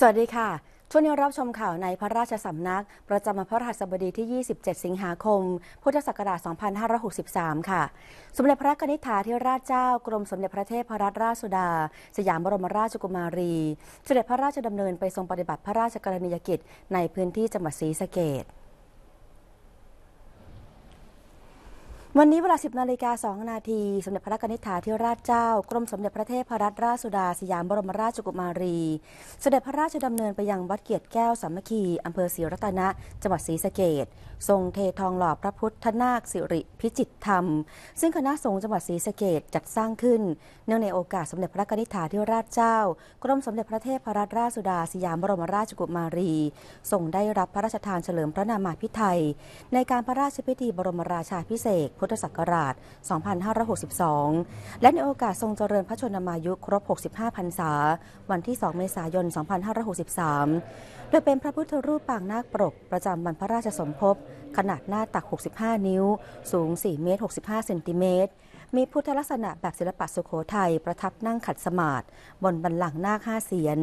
สวัสดีค่ะช่วงนี้รับชมข่าวในพระราชสำนัก ประจำวันพระรหัสบดีที่ 27 สิงหาคม พุทธศักราช 2563 ค่ะ สมเด็จพระนิธิธาธิราชเจ้ากรมสมเด็จพระเทพรัตนราชสุดา สยามบรมราชกุมารี เสด็จพระราชดำเนินไปทรงปฏิบัติพระราชกรณียกิจ ในพื้นที่จังหวัดศรีสะเกษวันนี้เวลา10นาฬิกา 2 นาทีสมเด็จพระกนิษฐาธิราชเจ้า กรมสมเด็จพระเทพรัตนราชสุดาสยามบรมราชกุมารี เสด็จพระราชดำเนินไปยังวัดเกียรติแก้วสามัคคี อำเภอศรีรัตนะจังหวัดศรีสะเกดทรงเททองหล่อพระพุทธนาค สิริพิจิตธรรม ซึ่งคณะสงฆ์จังหวัดศรีสะเกดจัดสร้างขึ้น เนื่องในโอกาส สมเด็จพระกนิษฐาธิราชเจ้า กรมสมเด็จพระเทพรัตนราชสุดาสยามบรมราชกุมารีทรงได้รับพระราชทานเฉลิมพระนามาพิไทยในการพระราชพิธีบรมราชาพิเศษทธศักราช2562 และในโอกาสทรงเจริญพระชนมายุครบ 65 พรรษา วันที่ 2 เมษายน 2563 โดยเป็นพระพุทธรูปปางนาคปรกประจำวันพระราชสมภพขนาดหน้าตัก 65 นิ้ว สูง 4 เมตร 65 เซนติเมตร มีพุทธลักษณะแบบศิลปะสุขโขทัยประทับนั่งขัดสมาธิบนบันลังนาคห้าเสียน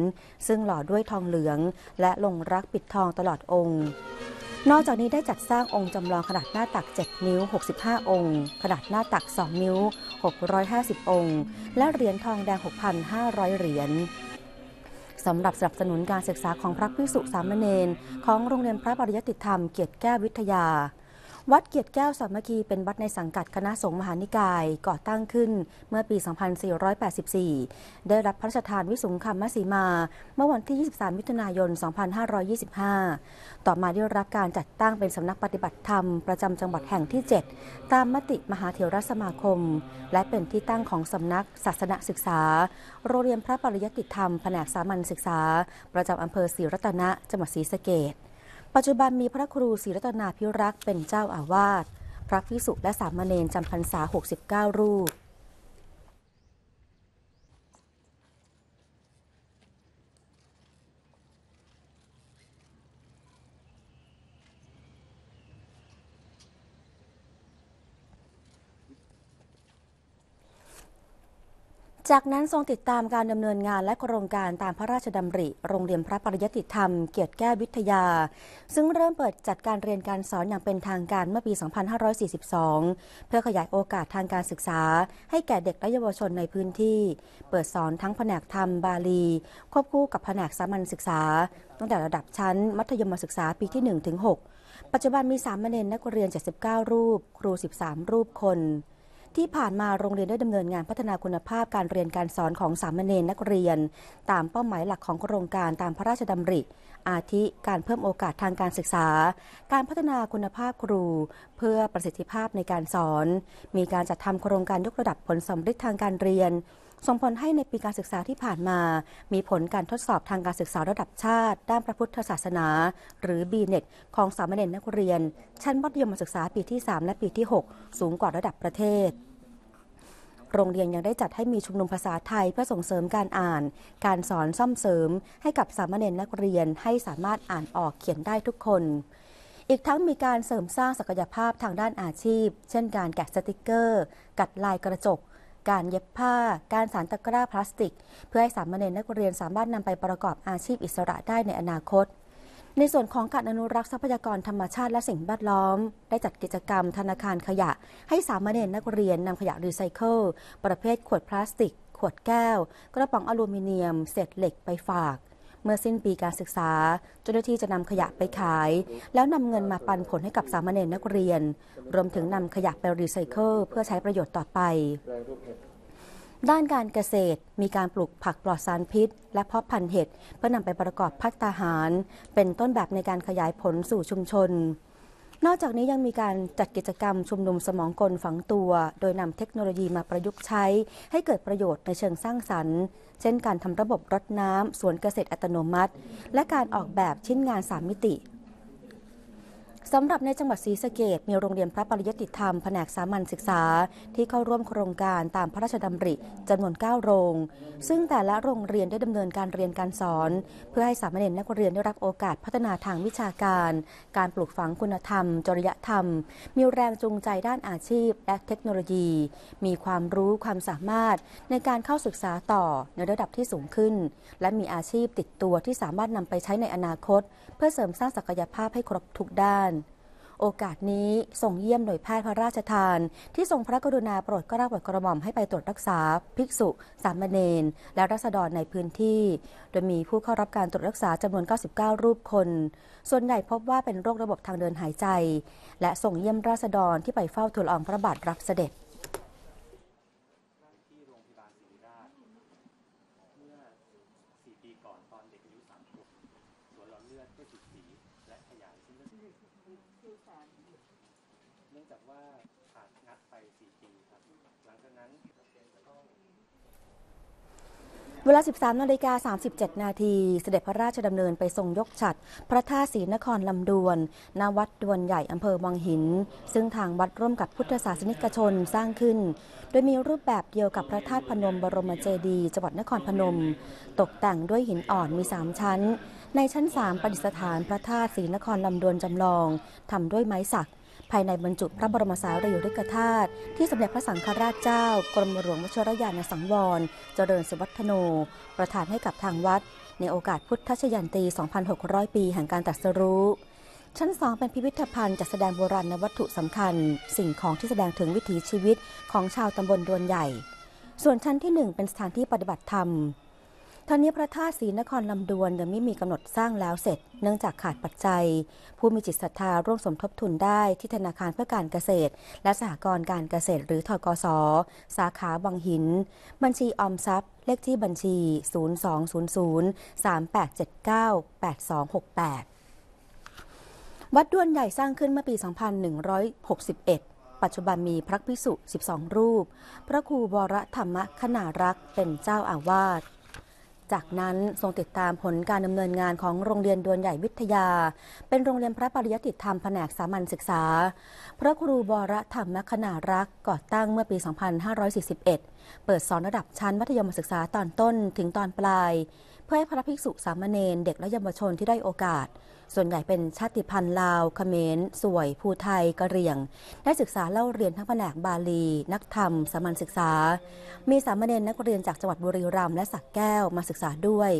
ซึ่งหล่อด้วยทองเหลือง และลงรักปิดทองตลอดองค์นอกจากนี้ได้จัดสร้างองค์จำลองขนาดหน้าตัก 7 นิ้ว 65 องค์ ขนาดหน้าตัก 2 นิ้ว 650 องค์ และเหรียญทองแดง 6,500 เหรียญสำหรับสนับสนุนการศึกษาของพระภิกษุสามเณรของโรงเรียนพระปริยติธรรมเกียรติแก้ววิทยาวัดเกียรติแก้วสามัคคีเป็นวัดในสังกัดคณะสงฆ์มหานิกาย ก่อตั้งขึ้นเมื่อปี 2484 ได้รับพระราชทานวิสุงคำมัสีมา เมื่อวันที่ 23 มิถุนายน 2525 ต่อมาได้รับการจัดตั้งเป็นสำนักปฏิบัติธรรมประจำจังหวัดแห่งที่ 7 ตามมติมหาเถรสมาคม และเป็นที่ตั้งของสำนักศาสนศึกษา โรงเรียนพระปริยติธรรมแผนกสามัญศึกษา ประจำอำเภอศรีรัตนะจังหวัดศรีสะเกดปัจจุบันมีพระครูศรีรัตนาพิรักษ์เป็นเจ้าอาวาสพระภิกษุและสามเณรจำพรรษา 69 รูปจากนั้นทรงติดตามการดำเนินงานและโครงการตามพระราชดำริ โรงเรียนพระปริยติธรรมเกียรติแก้ววิทยา ซึ่งเริ่มเปิดจัดการเรียนการสอนอย่างเป็นทางการเมื่อปี 2542 เพื่อขยายโอกาสทางการศึกษา ให้แก่เด็กและเยาวชนในพื้นที่ เปิดสอนทั้งแผนกธรรมบาลี ควบคู่กับแผนกสามัญศึกษาตั้งแต่ระดับชั้นมัธยมศึกษาปีที่1ถึง6ปัจจุบันมีสามเณรนักเรียน 79 รูป ครู 13 รูปคนที่ผ่านมาโรงเรียนได้ดำเนินงานพัฒนาคุณภาพการเรียนการสอนของสามเณรนักเรียน ตามเป้าหมายหลักของโครงการตามพระราชดำริ อาทิการเพิ่มโอกาสทางการศึกษา การพัฒนาคุณภาพครู เพื่อประสิทธิภาพในการสอน มีการจัดทำโครงการยกระดับผลสมฤทธิ์ทางการเรียนส่งผลให้ในปีการศึกษาที่ผ่านมา มีผลการทดสอบทางการศึกษาระดับชาติ ด้านพระพุทธศาสนา หรือ b น็ตของสามเณรนักเรียน ชั้นมัธยมศึกษาปีที่ 3 และปีที่ 6 สูงกว่าระดับประเทศ โรงเรียนยังได้จัดให้มีชุมนุมภาษาไทยเพื่อส่งเสริมการอ่าน การสอนซ่อมเสริมให้กับสามเณรนักเรียนให้สามารถอ่านออกเขียนได้ทุกคน อีกทั้งมีการเสริมสร้างศักยภาพทางด้านอาชีพ เช่นการแกะสติกเกอร์ กัดลายกระจกการเย็บผ้า การสารตะกร้าพลาสติก เพื่อให้สามเณรนักเรียนสามารถนำไปประกอบอาชีพอิสระได้ในอนาคต ในส่วนของการอนุรักษ์ทรัพยากรธรรมชาติและสิ่งแวดล้อม ได้จัดกิจกรรม ธนาคารขยะ ให้สามเณรนักเรียน นำขยะรีไซเคิลประเภทขวดพลาสติก ขวดแก้ว กระป๋องอลูมิเนียม เศษเหล็กไปฝากเมื่อสิ้นปีการศึกษา เจ้าหน้าที่จะนำขยะไปขาย แล้วนำเงินมาปันผลให้กับสามเณรนักเรียน รวมถึงนำขยะไปรีไซเคิลเพื่อใช้ประโยชน์ต่อไป ด้านการเกษตรมีการปลูกผักปลอดสารพิษ และเพาะพันธุ์เห็ดเพื่อนำไปประกอบพักตาหาร เป็นต้นแบบในการขยายผลสู่ชุมชนนอกจากนี้ยังมีการจัดกิจกรรมชุมนุมสมองกลฝังตัวโดยนำเทคโนโลยีมาประยุกต์ใช้ให้เกิดประโยชน์ในเชิงสร้างสรรค์ เช่นการทำระบบรดน้ำสวนเกษตรอัตโนมัติ และการออกแบบชิ้นงาน3มิติสำหรับในจังหวัดศรีสะเกดมีโรงเรียนพระปริยติธรรม แผนกสามัญศึกษา ที่เข้าร่วมโครงการตามพระราชดำริจำนวน 9 โรง ซึ่งแต่ละโรงเรียนได้ดำเนินการเรียนการสอน เพื่อให้สามเณรนักเรียนได้รับโอกาสพัฒนาทางวิชาการ การปลูกฝังคุณธรรม จริยธรรม มีแรงจูงใจด้านอาชีพและเทคโนโลยี มีความรู้ความสามารถในการเข้าศึกษาต่อในระดับที่สูงขึ้น และมีอาชีพติดตัวที่สามารถนำไปใช้ในอนาคต เพื่อเสริมสร้างศักยภาพให้ครบทุกด้านโอกาสนี้ส่งเยี่ยมหน่วยแพทย์พระราชทานที่ทรงพระกรุณาโปรดกระาดกระหม่อมให้ไปตรวจรักษา ภิกษุสามเณรและรัษฎรในพื้นที่ โดยมีผู้เข้ารับการตรวจรักษาจำนวน 99 รูปคน ส่วนใหญ่พบว่าเป็นโรคระบบทางเดินหายใจและส่งเยี่ยมราษฎรที่ไปเฝ้าทูลอองพระบาทรับเสด็จเวลา 13นาฬิกา 37 นาที เสด็จพระราชดำเนินไปทรงยกฉัด พระท่าศรีนครลำดวน ณ วัดดวนใหญ่อำเภอวังหิน ซึ่งทางวัดร่วมกับพุทธศาสนิกชนสร้างขึ้น โดยมีรูปแบบเดียวกับพระธาตุพนมบรมเจดีย์จังหวัดนครพนม ตกแต่งด้วยหินอ่อนมี 3 ชั้น ในชั้น 3ประดิษฐานพระธาตุศรีนครลำดวนจำลอง ทำด้วยไม้สักภายในบรรจุพระบรมสารีริกธาตุที่สมเด็จพระสังฆราชเจ้ากรมหลวงวชิรยานสังวร เจริญสุวัฒโนประทานให้กับทางวัด ในโอกาสพุทธชยันตี 2,600 ปีแห่งการตรัสรู้ ชั้นสองเป็นพิพิธภัณฑ์จัดแสดงโบราณวัตถุสำคัญ สิ่งของที่แสดงถึงวิถีชีวิตของชาวตำบลดวนใหญ่ ส่วนชั้นที่ 1 เป็นสถานที่ปฏิบัติธรรมทันนี้พระธาตุศรีนครลำดวนยังไม่มีกำหนดสร้างแล้วเสร็จเนื่องจากขาดปัจจัยผู้มีจิตศรัทธาร่วมสมทบทุนได้ที่ธนาคารเพื่อการเกษตรและสหกรณ์การเกษตรหรือทกศสาขาบางหิน บัญชีออมทรัพย์เลขที่บัญชี 0200 3879 8268 วัดด้วนใหญ่สร้างขึ้นเมื่อปี 2161 ปัจจุบันมีพระภิกษุ12 รูป พระครูวรธรรมคณารักษ์เป็นเจ้าอาวาสจากนั้นทรงติดตามผลการดำเนินงานของโรงเรียนดวนใหญ่วิทยา เป็นโรงเรียนพระปริยติธรรมแผนกสามัญศึกษา พระครูบรธรรมคณารักษ์ก่อตั้งเมื่อปี 2541 เปิดสอนระดับชั้นมัธยมศึกษาตอนต้นถึงตอนปลาย เพื่อให้พระภิกษุสามเณรเด็กและเยาวชนที่ได้โอกาสส่วนใหญ่เป็นชาติพันธุ์ลาวเขมรสวยภูไทยกะเหรี่ยง ได้ศึกษาเล่าเรียนทั้งแผนกบาลี นักธรรม สามัญศึกษา มีสามเณรนักเรียนจากจังหวัดบุรีรัมย์และสักแก้วมาศึกษาด้วย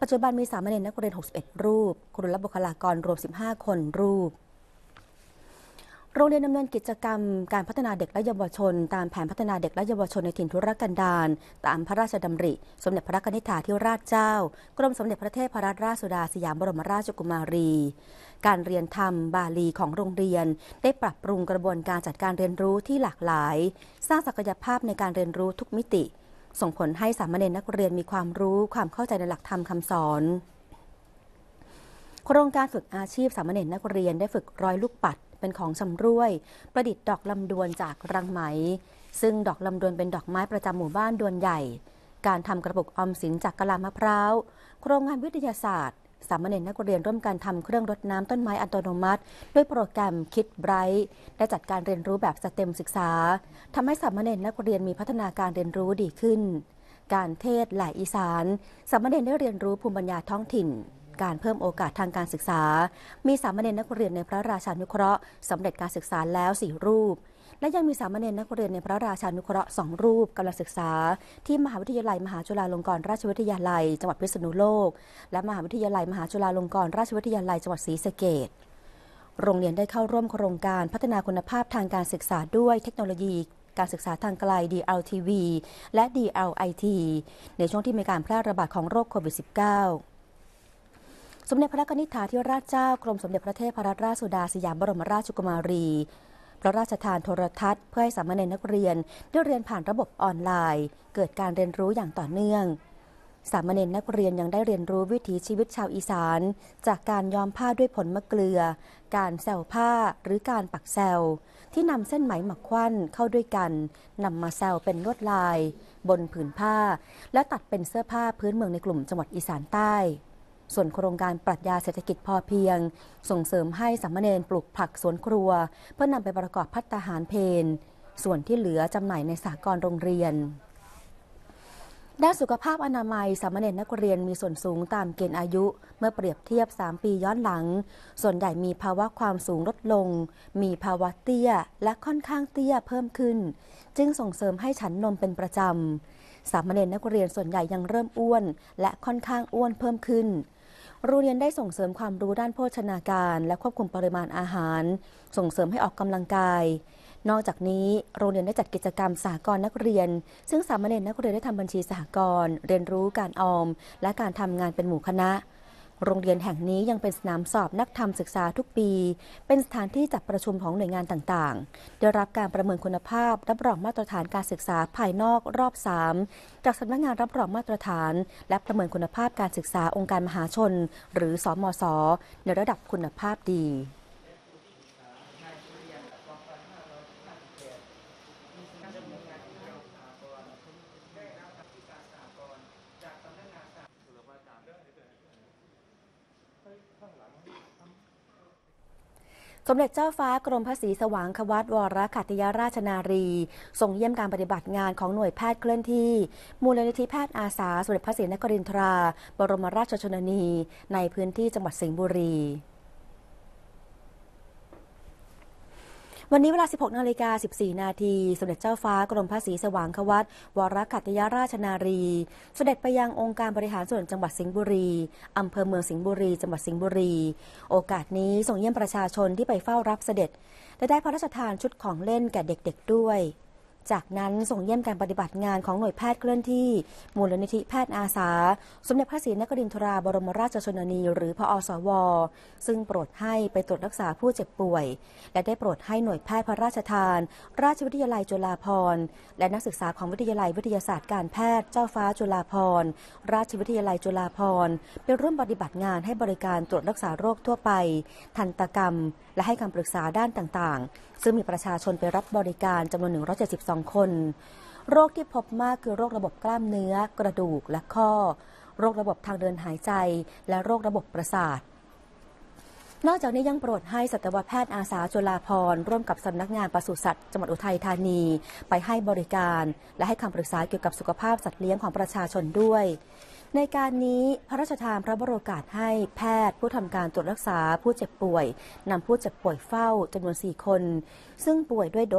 ปัจจุบันมีสามเณรนักเรียน 61 รูปครูและบุคลากรรวม 15 คนรูปโรงเรียนดำเนินกิจกรรมการพัฒนาเด็กและเยาวชนตามแผนพัฒนาเด็กและเยาวชนในถิ่นทุรกันดารตามพระราชดำริ สมเด็จพระนิธิธาธิราชเจ้า กรมสมเด็จพระเทพรัตนราชสุดาสยามบรมราชกุมารี การเรียนธรรมบาลีของโรงเรียนได้ปรับปรุงกระบวนการจัดการเรียนรู้ที่หลากหลาย สร้างศักยภาพในการเรียนรู้ทุกมิติ ส่งผลให้สามเณรนักเรียนมีความรู้ความเข้าใจในหลักธรรมคำสอน โครงการฝึกอาชีพสามเณรนักเรียนได้ฝึกร้อยลูกปัดเป็นของสำรวย ประดิษฐ์ดอกลำดวนจากรังไหมซึ่งดอกลำดวนเป็นดอกไม้ประจำหมู่บ้านดวนใหญ่ การทำกระปุกออมสินจากกะลามะพร้าว โครงงานวิทยาศาสตร์สามเณรนักเรียนร่วมกันทำเครื่องรดน้ำต้นไม้อัตโนมัติด้วยโปรแกรมคิดไบรท์และจัดการเรียนรู้แบบสเต็มศึกษาทำให้สามเณรนักเรียนมีพัฒนาการเรียนรู้ดีขึ้น การเทศหลายอีสานสามเณรได้เรียนรู้ภูมิปัญญาท้องถิ่นการเพิ่มโอกาสทางการศึกษา มีสามเณรนักเรียนในพระราชานุเคราะห์สำเร็จการศึกษาแล้ว 4 รูป และยังมีสามเณรนักเรียนในพระราชานุเคราะห์สองรูปกำลังศึกษา ที่มหาวิทยาลัย มหาจุฬาลงกรณราชวิทยาลัยจังหวัดพิษณุโลก และมหาวิทยาลัย มหาจุฬาลงกรณราชวิทยาลัยจังหวัดศรีสะเกดโรงเรียนได้เข้าร่วมโครงการพัฒนาคุณภาพทางการศึกษาด้วยเทคโนโลยี การศึกษาทางไกล DLTV และ DLIT ในช่วงที่มีการแพร่ระบาดของโรคโควิด -19 สมเด็จพระนิธิาธิราชเจ้ากรมสมเด็จพระเทพรัตนราชสุดาสยามบรมราชกุมารี พระราชทานโทรทัศน์ เพื่อให้สามเณรนักเรียนได้เรียนผ่านระบบออนไลน์เกิดการเรียนรู้อย่างต่อเนื่อง สามเณรนักเรียนยังได้เรียนรู้วิถีชีวิตชาวอีสาน จากการย้อมผ้าด้วยผลมะเกลือ การแซวผ้าหรือการปักแซวที่นำเส้นไหมหมักควันเข้าด้วยกันนำมาแซวเป็นลวดลาย บนผืนผ้า และตัดเป็นเสื้อผ้าพื้นเมืองในกลุ่มจังหวัดอีสานใต้ส่วนโครงการปรัชญาเศรษฐกิจพอเพียง ส่งเสริมให้สามเณรปลูกผักสวนครัว เพื่อนำไปประกอบพัฒหารเพนส่วนที่เหลือจำหน่ายในสากลโรงเรียน ด้านสุขภาพอนามัยสามเณรนักเรียนมีส่วนสูงตามเกณฑ์อายุเมื่อเปรียบเทียบ 3 ปีย้อนหลัง ส่วนใหญ่มีภาวะความสูงลดลง มีภาวะเตี้ย และค่อนข้างเตี้ยเพิ่มขึ้น จึงส่งเสริมให้ฉันนมเป็นประจำสามเณรนักเรียนส่วนใหญ่ยังเริ่มอ้วน และค่อนข้างอ้วนเพิ่มขึ้นโรงเรียนได้ส่งเสริมความรู้ด้านโภชนาการและควบคุมปริมาณอาหาร ส่งเสริมให้ออกกำลังกาย นอกจากนี้ โรงเรียนได้จัดกิจกรรมสากลนักเรียน ซึ่งสามเณรนักเรียนได้ทำบัญชีสหกรณ์เรียนรู้การออมและการทำงานเป็นหมู่คณะโรงเรียนแห่งนี้ยังเป็นสนามสอบนักธรรมศึกษาทุกปี เป็นสถานที่จัดประชุมของหน่วยงานต่างๆ ได้รับการประเมินคุณภาพรับรองมาตรฐานการศึกษาภายนอกรอบ3จากสำนักงานรับรองมาตรฐานและประเมินคุณภาพการศึกษาองค์การ มหาชน หรือสอมศ ในระดับคุณภาพดีสมเด็จเจ้าฟ้ากรมพระศรีสว่างควัตวรขัตยราชนารีทรงเยี่ยมการปฏิบัติงานของหน่วยแพทย์เคลื่อนที่ มูลนิธิแพทย์อาสาสมเด็จพระศรีนครินทรา บรมราชชนนี ในพื้นที่จังหวัดสิงห์บุรีวันนี้เวลา 16นาฬิกา14 นาทีสมเด็จเจ้าฟ้า กรมพระศรีสว่างควัตวรคัตยาราชนารี เสด็จไปยังองค์การบริหารส่วนจังหวัดสิงห์บุรี อำเภอเมืองสิงห์บุรี จังหวัดสิงห์บุรี โอกาสนี้ส่งเยี่ยมประชาชนที่ไปเฝ้ารับเสด็จและได้พระราชทานชุดของเล่นแก่เด็กๆด้วยจากนั้นส่งเยี่ยมการปฏิบัติงานของหน่วยแพทย์เคลื่อนที่มูลนิธิแพทย์อาสาสมเด็จพระศรีนครินทราบรมราชชนนี หรือ พอสว ซึ่งโปรดให้ไปตรวจรักษาผู้เจ็บป่วย และได้โปรดให้หน่วยแพทย์พระราชทาน ราชวิทยาลัยจุฬาภรณ์และนักศึกษาของวิทยาลัยวิทยาศาสตร์การแพทย์เจ้าฟ้าจุฬาภรณ์ ราชวิทยาลัยจุฬาภรณ์ไปร่วมปฏิบัติงานให้บริการตรวจรักษาโรคทั่วไป ทันตกรรม และให้คำปรึกษาด้านต่างๆ ซึ่งมีประชาชนไปรับบริการจำนวน172 2คนโรคที่พบมากคือโรคระบบกล้ามเนื้อกระดูกและข้อ โรคระบบทางเดินหายใจและโรคระบบประสาท นอกจากนี้ยังโปรดให้สัตวแพทย์อาสาจุฬาพรร่วมกับสำนักงานปศุสัตว์จังหวัดอุทัยธานีไปให้บริการ และให้คำปรึกษาเกี่ยวกับสุขภาพสัตว์เลี้ยงของประชาชนด้วย ในการนี้พระราชทานพระบรโอกาสให้แพทย์ผู้ทำการตรวจรักษาผู้เจ็บป่วยนำผู้เจ็บป่วยเฝ้าจำนวน4คน ซึ่งป่วยด้วยโด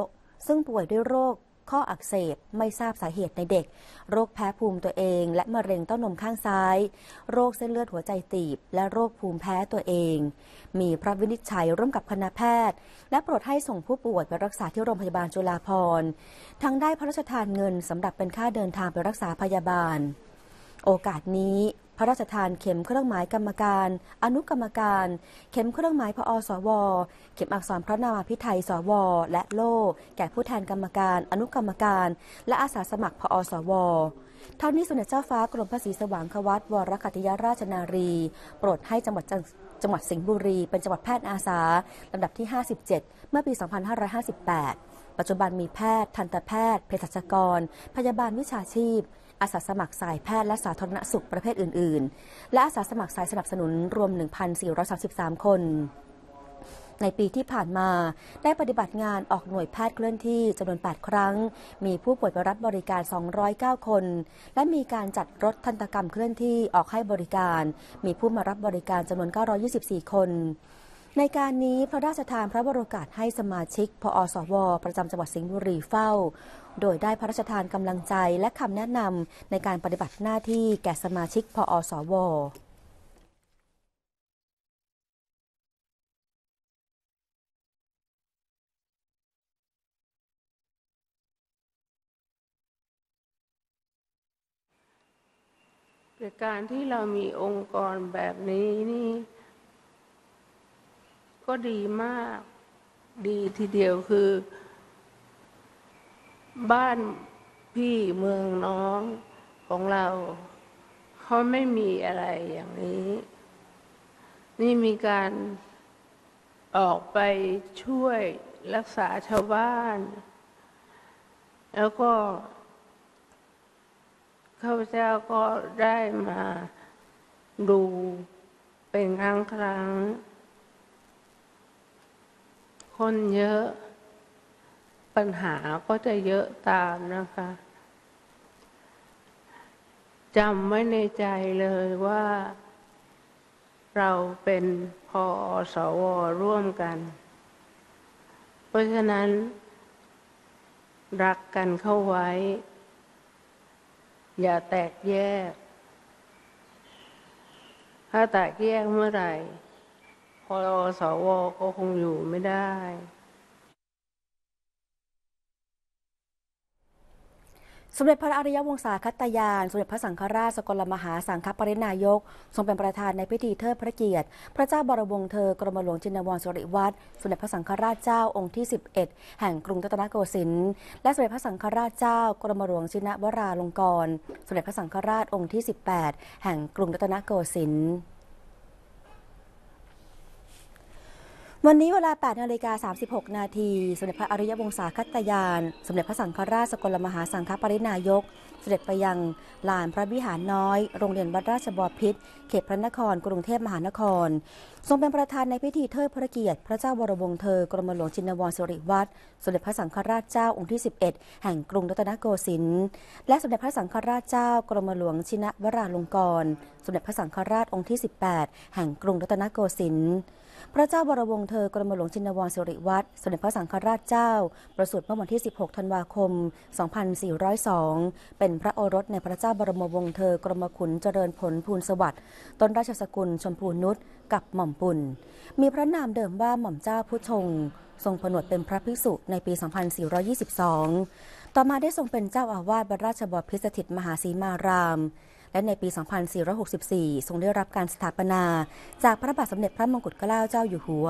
ซึ่งป่วยด้วยโรคข้ออักเสบไม่ทราบสาเหตุในเด็ก โรคแพ้ภูมิตัวเอง และมะเร็งเต้านมข้างซ้าย โรคเส้นเลือดหัวใจตีบ และโรคภูมิแพ้ตัวเอง มีพระวินิจฉัยร่วมกับคณะแพทย์ และโปรดให้ส่งผู้ป่วยไปรักษาที่โรงพยาบาลจุฬาภรณ์ทั้งได้พระราชทานเงิน สำหรับเป็นค่าเดินทางไปรักษาพยาบาล โอกาสนี้พระราชทานเข็มเครื่องหมายกรรมการ อนุกรรมการ เข็มเครื่องหมายพอสวเข็มอักษรพระนามาพิไทยสวและโล่แก่ผู้แทนกรรมการ อนุกรรมการ และอาสาสมัครพอสวเท่านี้สมเด็จเจ้าฟ้ากรมพระศรีสว่างควัตวรคัติยราชนารี โปรดให้จังหวัดจังหวัดสิงห์บุรี เป็นจังหวัดแพทย์อาสาลำดับที่ 57 เมื่อปี 2558 ปัจจุบันมีแพทย์ ทันตแพทย์เภสัชกร พยาบาลวิชาชีพอาสาสมัครสายแพทย์และสาธารณสุขประเภทอื่น ๆ และอาสาสมัครสายสนับสนุนรวม 1,433 คน ในปีที่ผ่านมาได้ปฏิบัติงานออกหน่วยแพทย์เคลื่อนที่จำนวน 8 ครั้งมีผู้ป่วยไปรับบริการ 209 คน และมีการจัดรถทันตกรรมเคลื่อนที่ออกให้บริการ มีผู้มารับบริการจำนวน 924 คนในการนี้พระราชทานพระบรกาศให้สมาชิกพออสว ประจำจังหวัดสิงห์บุรีเฝ้า โดยได้พระราชทานกำลังใจและคำแนะนำในการปฏิบัติหน้าที่แก่สมาชิกพออสวการที่เรามีองค์กรแบบนี้นี่ก็ดีมาก ดีทีเดียวคือ บ้านพี่เมืองน้องของเรา เขาไม่มีอะไรอย่างนี้ นี่มีการออกไปช่วยรักษาชาวบ้าน แล้วก็ข้าพเจ้าก็ได้มาดูเป็นครั้งครั้งคนเยอะปัญหาก็จะเยอะตามนะคะจำไว้ในใจเลยว่า เราเป็นพอสวร่วมกัน เพราะฉะนั้น รักกันเข้าไว้ อย่าแตกแยก ถ้าแตกแยกเมื่อไหร่พอสวก็คงอยู่ไม่ได้ สมเด็จพระอริยวงศาคตยาน สมเด็จพระสังฆราชสกลมหาสังฆปรินายกทรงเป็นประธานในพิธีเทิดพระเกียรติ พระเจ้าบรมวงศ์เธอกรมหลวงจินวรสริวัตรสมเด็จพระสังฆราชเจ้าองค์ที่11 แห่งกรุงรัตนโกสินทร์ และสมเด็จพระสังฆราชเจ้า กรมหลวงชินวราลงกรณ์ สมเด็จพระสังฆราชองค์ที่ 18 แห่งกรุงรัตนโกสินทร์วันนี้เวลา 8นาฬิกา36 นาทีสมเด็จพระอริยวงศาคตยาน สมเด็จพระสังฆราชสกลมหาสังฆปรินายก เสด็จไปยังลานพระวิหารน้อย โรงเรียนวัดราชบพิษ เขตพระนคร กรุงเทพมหานคร ทรงเป็นประธานในพิธีเทิดพระเกียรติ พระเจ้าวรวงเธอ กรมหลวงชินวรสิริวัตรสมเด็จพระสังฆราชเจ้าองค์ที่ 11 แห่งกรุงรัตนโกสินทร์ และสมเด็จพระสังฆราชเจ้ากรมหลวงชินวราลงกร สมเด็จพระสังฆราชองค์ที่ 18 แห่งกรุงรัตนโกสินทร์พระเจ้าวรวงศ์เธอกรมหลวงชินวรสิริวัตรสมเด็จพระสังฆราชเจ้า ประสูติเมื่อวันที่ 16 ธันวาคม 2402 เป็นพระโอรสในพระเจ้าบรมวงศ์เธอกรมขุนเจริญผลภูลสวัสดิ์ต้นราชสกุลชมพูนุชกับหม่อมปุ่น มีพระนามเดิมว่าหม่อมเจ้าผู้ชง ทรงผนวดเป็นพระภิกษุในปี 2422 ต่อมาได้ทรงเป็นเจ้าอาวาสบรดราชบพิสถิตมหาสีมารามและในปี 2464 ทรงได้รับการสถาปนา จากพระบาทสมเด็จพระมงกุฎเกล้าเจ้าอยู่หัว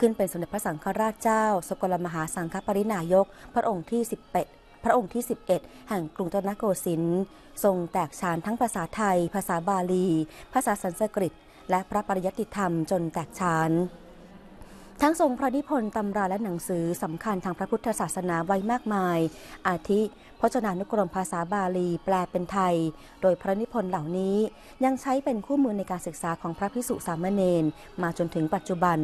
ขึ้นเป็นสมเด็จพระสังฆราชเจ้า สกลมหาสังฆปรินายก พระองค์ที่ 11พระองค์ที่ 11 แห่งกรุงตนโกสินทรทรงแตกฉานทั้งภาษาไทย ภาษาบาลี ภาษาสันสกฤต และพระปริยัติธรรมจนแตกฉานทั้งทรงพระนิพนธ์ตำราและหนังสือสำคัญทางพระพุทธศาสนาไว้มากมาย อาทิพจนานุกรมภาษาบาลีแปลเป็นไทย โดยพระนิพนธ์เหล่านี้ยังใช้เป็นคู่มือในการศึกษาของพระพิสุสามเณรมาจนถึงปัจจุบัน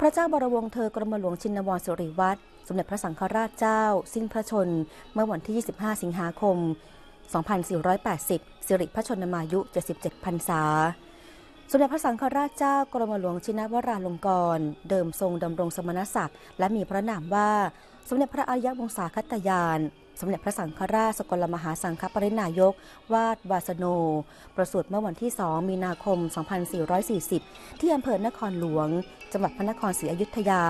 พระเจ้าบรวงเธอกรมหลวงชินวรสุริวัตรสมเด็จพระสังฆราชเจ้า สิ้นพระชน เมื่อวันที่ 25 สิงหาคม 2480 สิริพระชนมายุ 77พรรษาสมเด็จพระสังฆราชเจ้ากรมหลวงชินวราลงกรเดิมทรงดำรงสมณศักดิ์และมีพระนามว่า สมเด็จพระอริยวงศาคตยาน สมเด็จพระสังฆราชสกลมหาสังฆปรินายก วาดวาสโน ประสูติเมื่อวันที่2มีนาคม 2440 ที่อำเภอนครหลวงจังหวัดพระนครศรีอยุธยา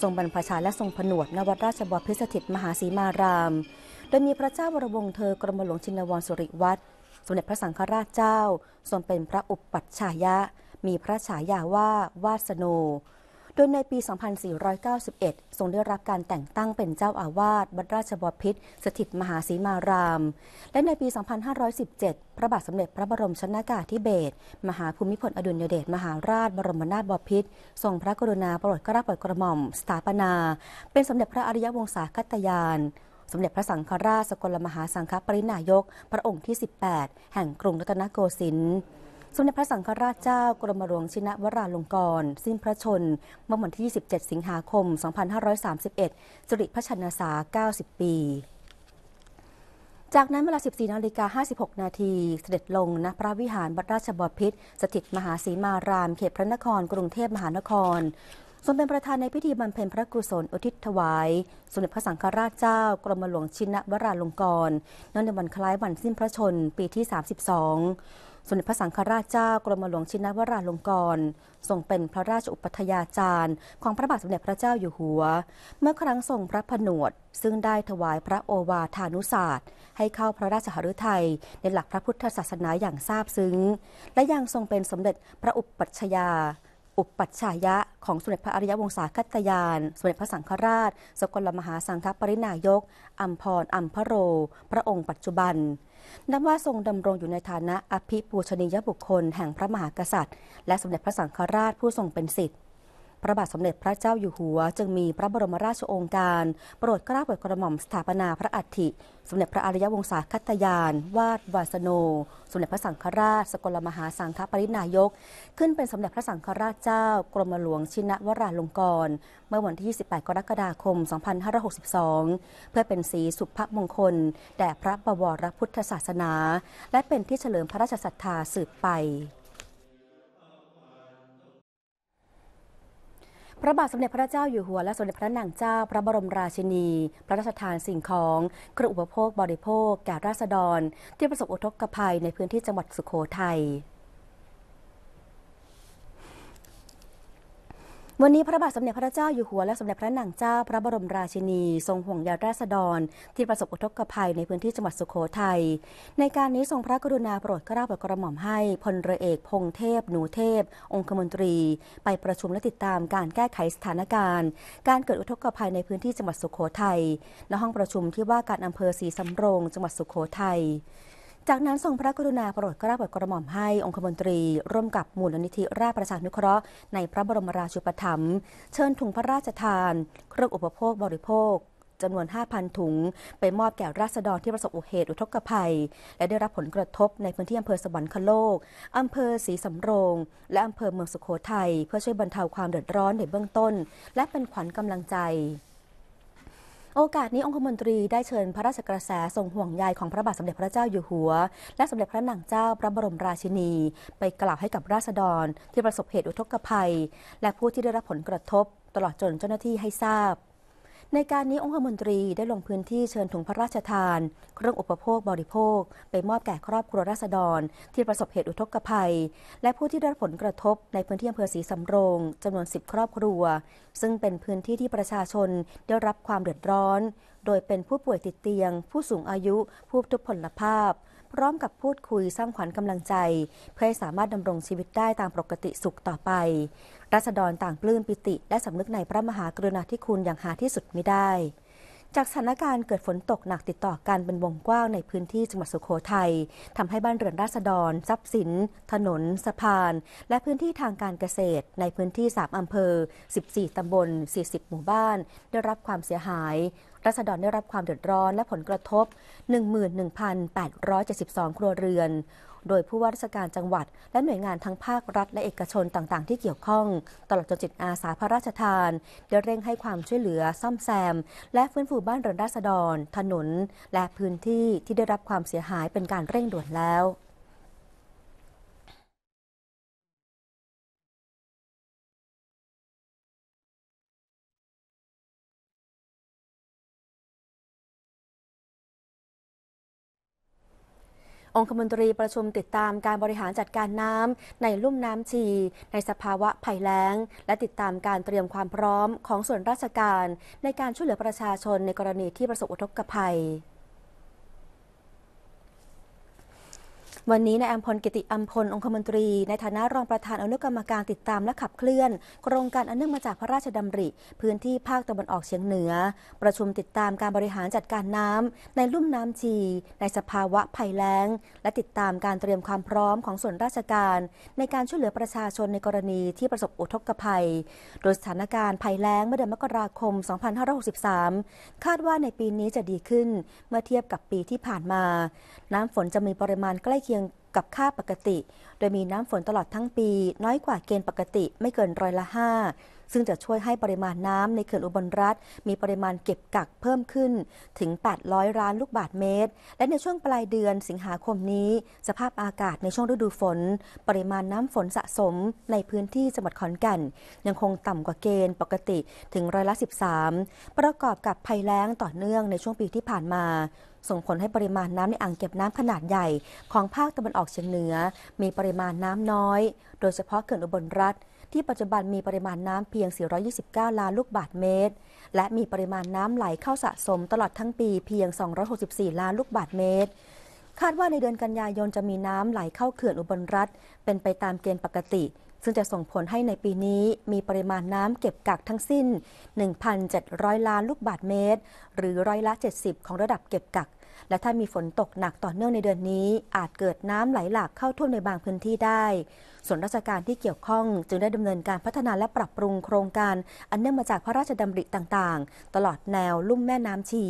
ทรงบรรพชาและทรงผนวดนวัดราชบพิสถิตมหาสีมาราม โดยมีพระเจ้าวรวงเธอกรมหลวงชินวรสุริวัตรสมเด็จพระสังฆราชเจ้า ทรงเป็นพระอุปัชฌายะ มีพระฉายาว่าวาสโน โดยในปี 2491 ทรงได้รับการแต่งตั้งเป็นเจ้าอาวาสวัดราชบพิษ สถิตมหาศีมาราม และในปี 2517 พระบาทสมเด็จพระบรมชนากาธิเบศรมหาภูมิพลอดุลยเดชมหาราชบรมนาถบพิตรทรงพระกรุณาโปรดรกลาโปรดกระหม่อม สถาปนา เป็นสมเด็จพระอริยวงศาคตยานสมเด็จพระสังฆราชสกลมหาสังฆปรินายก พระองค์ที่ 18 แห่งกรุงรัตนโกสินทร์สมเด็จพระสังฆราชเจ้ากรมหลวงชินวราลงกรณ์สิ้นพระชนเมื่อวันที่ 27 สิงหาคม 2531สิริพระชนสา90 ปี จากนั้นเวลา14นาฬิกา56 นาที เสด็จลงณพระวิหารบัดราชบพิษสถิตมหาสีมารามเขตพระนคร กรุงเทพมหานครทรงเป็นประธานในพิธีบำเพ็ญพระกุศลอุทิศถวาย สมเด็จพระสังฆราชเจ้ากรมหลวงชินวราลงกรณ์ในวันคล้ายวันสิ้นพระชนปีที่ 32 สมเด็จพระสังฆราชเจ้ากรมหลวงชินวราลงกรณ์ทรงเป็นพระราชอุปัฏยาจารย์ ของพระบาทสมเด็จพระเจ้าอยู่หัว เมื่อครั้งทรงพระผนวดซึ่งได้ถวายพระโอวาทานุศาสตร์ให้เข้าพระราชหฤทัยในหลักพระพุทธศาสนาอย่างทราบซึ้ง และยังทรงเป็นสมเด็จพระอุปัชยาอุปปัชชายะของสมเด็จพระอริยวงศาคตยาน สมเด็จพระสังฆราช สกลมหาสังฆปรินายก อัมพร อัมพโร พระองค์ปัจจุบันนับว่าทรงดำรงอยู่ในฐานะอภิปูชนียบุคคลแห่งพระมหากษัตริย์และ สมเด็จพระสังฆราชผู้ทรงเป็นสิทธิ์พระบาทสมเด็จพระเจ้าอยู่หัว จึงมีพระบรมราชโองการ โปรดกล้าโปรดกระหม่อมสถาปนาพระอัฐิสมเด็จพระอริยวงศาคัตยาน วาดวาสโน สมเด็จพระสังฆราช สกลมหาสังฆปรินายก ขึ้นเป็นสมเด็จพระสังฆราชเจ้า กรมหลวง ชินวราลงกรณ์เมื่อวันที่ 28 กรกฎาคม 2562 เพื่อเป็นสีสุภมงคลแด่พระบวรพุทธศาสนา และเป็นที่เฉลิมพระราชศรัทธาสืบไปพระบาทสมเด็จพระเจ้าอยู่หัวและสมเด็จพระนางเจ้าพระบรมราชินี พระราชทานสิ่งของเครื่องอุปโภค บริโภค แก่ราษฎร ที่ประสบอุทกภัย ในพื้นที่จังหวัดสุโขทัยวันนี้พระบาทสมเด็จพระเจ้าอยู่หัวและสมเด็จพระนางเจ้าพระบรมราชินี ทรงห่วงใยราษฎร ที่ประสบอุทกภัยในพื้นที่จังหวัดสุโขทัยในการนี้ทรงพระกรุณาโปรดเกล้าโปรดกระหม่อมให้พลเรือเอกพงเทพ หนูเทพ องคมนตรีไปประชุมและติดตามการแก้ไขสถานการณ์ การเกิดอุทกภัยในพื้นที่จังหวัดสุโขทัยณห้องประชุมที่ว่าการอำเภอศรีสำโรงจังหวัดสุโขทัยจากนั้นทรงพระกรุณาโปรดกระเบิดกระหม่อมให้องคมนตรี ร่วมกับมูลนิธิราชประชานุเคราะห์ในพระบรมราชูปถัมภ์เชิญถุงพระราชทานเครื่องอุปโภคบริโภค จำนวน 5,000 ถุง ไปมอบแก่ราษฎรที่ประสบอุเหตุอุทกภัย และได้รับผลกระทบในพื้นที่อำเภอสวรรคโลกอำเภอศรีสำโรงและอำเภอเมืองสุโขทัยเพื่อช่วยบรรเทาความเดือดร้อนในเบื้องต้น และเป็นขวัญกำลังใจโอกาสนี้องคมนตรีได้เชิญพระราชกระแสทรงห่วงใยของพระบาทสมเด็จพระเจ้าอยู่หัว และสมเด็จพระนางเจ้าพระบรมราชินี ไปกล่าวให้กับราษฎร ที่ประสบเหตุอุทกภัยและผู้ที่ได้รับผลกระทบ ตลอดจนเจ้าหน้าที่ให้ทราบในการนี้ องคมนตรีได้ลงพื้นที่เชิญถุงพระราชทาน เครื่องอุปโภคบริโภค ไปมอบแก่ ครอบครัวราษฎร ที่ประสบเหตุอุทกภัย และผู้ที่ได้รับผลกระทบในพื้นที่อำเภอศรีสำโรง จำนวน10ครอบครัว ซึ่งเป็นพื้นที่ที่ประชาชนได้รับความเดือดร้อน โดยเป็นผู้ป่วยติดเตียง ผู้สูงอายุผู้ทุพพลภาพพร้อมกับพูดคุย สร้างขวัญกำลังใจ เพื่อให้สามารถดำรงชีวิตได้ตามปกติสุขต่อไปรัษฎรต่างปลื้มปิติ และสำนึกในพระมหากรุณาธิคุณอย่างหาที่สุดไม่ได้ จากสถานการณ์เกิดฝนตกหนักติดต่อกันเป็นวงกว้างในพื้นที่จังหวัดสุโขทัยทำให้บ้านเรือนราษฎรทรัพย์สิน ถนนสะพาน และพื้นที่ทางการเกษตร ในพื้นที่3อำเภอ 14ตำบล 40 หมู่บ้าน ได้รับความเสียหายรัษฎรได้รับความเดือดร้อนและผลกระทบ 11,872 ครัวเรือน โดยผู้ว่าราชการจังหวัดและหน่วยงานทั้งภาครัฐและเอกชนต่าง ๆ ที่เกี่ยวข้อง ตลอดจนจิตอาสาพระราชทานได้เร่งให้ความช่วยเหลือซ่อมแซม และฟื้นฟูบ้านเรือนราษฎร ถนนและพื้นที่ที่ได้รับความเสียหายเป็นการเร่งด่วนแล้วองคมนตรีประชุมติดตามการบริหารจัดการน้ำในลุ่มน้ำชี ในสภาวะภัยแล้ง และติดตามการเตรียมความพร้อมของส่วนราชการในการช่วยเหลือประชาชนในกรณีที่ประสบอุทกภัยวันนี้นายอัมพลกิติอัมพลองคมนตรีในฐานะรองประธานอนุกรรมการติดตามและขับเคลื่อน โครงการอันเนื่องมาจากพระราชดำริ พื้นที่ภาคตะวันออกเฉียงเหนือ ประชุมติดตามการบริหารจัดการน้ำ ในลุ่มน้ำชี ในสภาวะภัยแล้ง และติดตามการเตรียมความพร้อมของส่วนราชการ ในการช่วยเหลือประชาชนในกรณีที่ประสบอุทกภัย โดยสถานการณ์ภัยแล้งเมื่อเดือนมกราคม 2563 คาดว่าในปีนี้จะดีขึ้นเมื่อเทียบกับปีที่ผ่านมา น้ำฝนจะมีปริมาณใกล้เคียงกับค่าปกติ โดยมีน้ำฝนตลอดทั้งปี น้อยกว่าเกณฑ์ปกติ ไม่เกินร้อยละห้า ซึ่งจะช่วยให้ปริมาณน้ำในเขื่อนอุบลรัฐมีปริมาณเก็บกักเพิ่มขึ้นถึง 800ล้านลูกบาทเมตร และในช่วงปลายเดือนสิงหาคมนี้ สภาพอากาศในช่วงฤดูฝน ปริมาณน้ำฝนสะสมในพื้นที่จังหวัดขอนแก่นยังคงต่ำกว่าเกณฑ์ปกติถึงร้อยละ 13 ประกอบกับภัยแล้งต่อเนื่องในช่วงปีที่ผ่านมาส่งผลให้ปริมาณน้ำในอ่างเก็บน้ำขนาดใหญ่ ของภาคตะวันออกเฉียงเหนือ มีปริมาณน้ำน้อย โดยเฉพาะเขื่อนอุบลรัฐที่ปัจจุบันมีปริมาณน้ำเพียง 429 ล้านลูกบาทเมตร และมีปริมาณน้ำไหลเข้าสะสม ตลอดทั้งปีเพียง 264 ล้านลูกบาทเมตร คาดว่าในเดือนกันยายนจะมีน้ำไหลเข้าเขื่อนอุบลรัฐเป็นไปตามเกณฑ์ปกติซึ่งจะส่งผลให้ในปีนี้มีปริมาณน้ำเก็บกักทั้งสิ้น 1,700 ล้านลูกบาทเมตร หรือร้อยละ 70 ของระดับเก็บกักและถ้ามีฝนตกหนักต่อเนื่องในเดือนนี้อาจเกิดน้ำไหลหลากเข้าท่วมในบางพื้นที่ได้ ส่วนราชการที่เกี่ยวข้องจึงได้ดำเนินการพัฒนาและปรับปรุงโครงการอันเนื่องมาจากพระราชดำริต่างๆ ตลอดแนวลุ่มแม่น้ำชี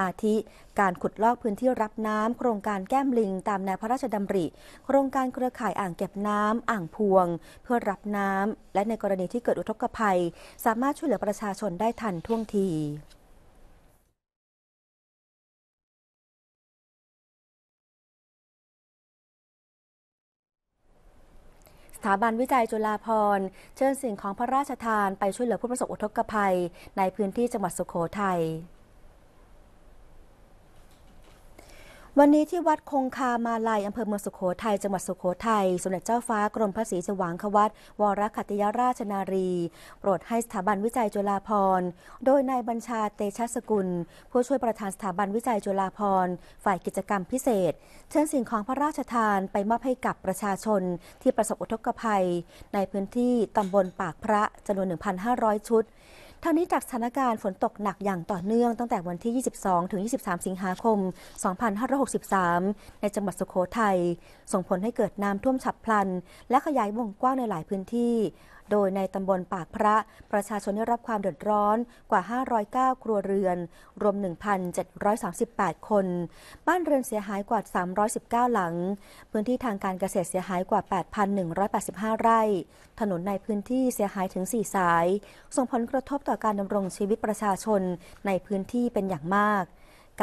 อาทิการขุดลอกพื้นที่รับน้ำโครงการแก้มลิงตามแนวพระราชดำริ โครงการเครือข่ายอ่างเก็บน้ำอ่างพวง เพื่อรับน้ำและในกรณีที่เกิดอุทกภัย สามารถช่วยเหลือประชาชนได้ทันท่วงทีถาบันวิจัยจุฬาภรณ์เชิญสิ่งของพระราชทานไปช่วยเหลือผู้ประสบอุทกภัยในพื้นที่จังหวัดสุโขทัยวันนี้ที่วัดคงคามาลายอำเภอเมืองสุขโขทัยจังหวัดสุขโขทัยสมเด็จเจ้าฟ้ากรมพระศรีสว่างควัตวรคัตยราชนารีโปรดให้สถาบันวิจัยจุฬาภรณ์ โดยนายบัญชาเตชะสกุล ผู้ช่วยประธานสถาบันวิจัยจุฬาภรณ์ ฝ่ายกิจกรรมพิเศษ เชิญสิ่งของพระราชทานไปมอบให้กับประชาชน ที่ประสบอุทกภัย ในพื้นที่ตำบลปากพระจำนวน 1,500 ชุดทางนี้จากสถานการณ์ฝนตกหนักอย่างต่อเนื่องตั้งแต่วันที่ 22 ถึง 23 สิงหาคม 2563 ในจังหวัดสุโขทัย ส่งผลให้เกิดน้ำท่วมฉับพลัน และขยายวงกว้างในหลายพื้นที่โดยในตำบลปากพระประชาชนได้รับความเดือดร้อนกว่า 509 ครัวเรือน รวม 1,738 คน บ้านเรือนเสียหายกว่า 319 หลัง พื้นที่ทางการเกษตรเสียหายกว่า 8,185 ไร่ ถนนในพื้นที่เสียหายถึง 4 สาย ส่งผลกระทบต่อการดำรงชีวิตประชาชนในพื้นที่เป็นอย่างมาก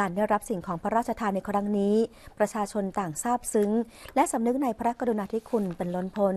การได้รับสิ่งของพระราชทานในครั้งนี้ ประชาชนต่างซาบซึ้ง และสำนึกในพระกรุณาธิคุณเป็นล้นพ้น